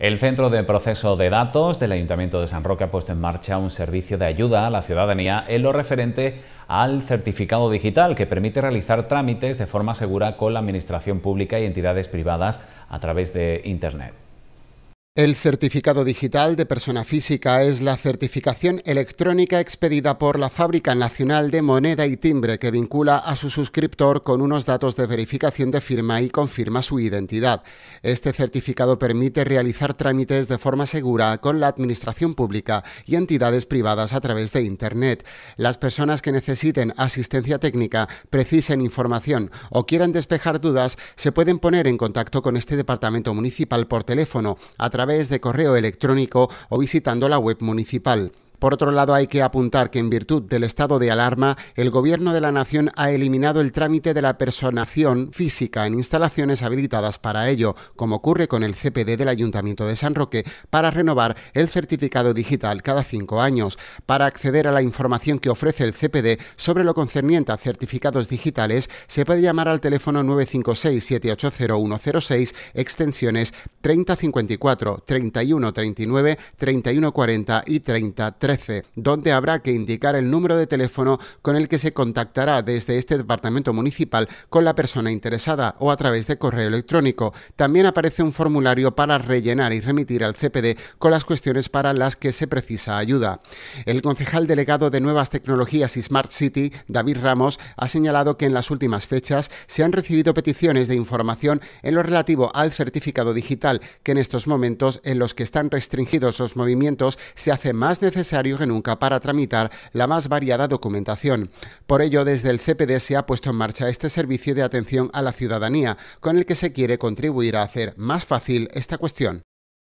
El Centro de Proceso de Datos del Ayuntamiento de San Roque ha puesto en marcha un servicio de ayuda a la ciudadanía en lo referente al certificado digital que permite realizar trámites de forma segura con la Administración Pública y entidades privadas a través de Internet. El certificado digital de persona física es la certificación electrónica expedida por la Fábrica Nacional de Moneda y Timbre que vincula a su suscriptor con unos datos de verificación de firma y confirma su identidad. Este certificado permite realizar trámites de forma segura con la Administración Pública y entidades privadas a través de Internet. Las personas que necesiten asistencia técnica, precisen información o quieran despejar dudas se pueden poner en contacto con este Departamento Municipal por teléfono a través través de correo electrónico o visitando la web municipal. Por otro lado, hay que apuntar que en virtud del estado de alarma, el Gobierno de la Nación ha eliminado el trámite de la personación física en instalaciones habilitadas para ello, como ocurre con el CPD del Ayuntamiento de San Roque, para renovar el certificado digital cada cinco años. Para acceder a la información que ofrece el CPD sobre lo concerniente a certificados digitales, se puede llamar al teléfono 956 780106 extensiones 3054, 3139, 3140 y 33 donde habrá que indicar el número de teléfono con el que se contactará desde este departamento municipal con la persona interesada o a través de correo electrónico. También aparece un formulario para rellenar y remitir al CPD con las cuestiones para las que se precisa ayuda. El concejal delegado de Nuevas Tecnologías y Smart City, David Ramos, ha señalado que en las últimas fechas se han recibido peticiones de información en lo relativo al certificado digital, que en estos momentos en los que están restringidos los movimientos se hace más necesario que nunca para tramitar la más variada documentación. Por ello, desde el CPD se ha puesto en marcha este servicio de atención a la ciudadanía, con el que se quiere contribuir a hacer más fácil esta cuestión.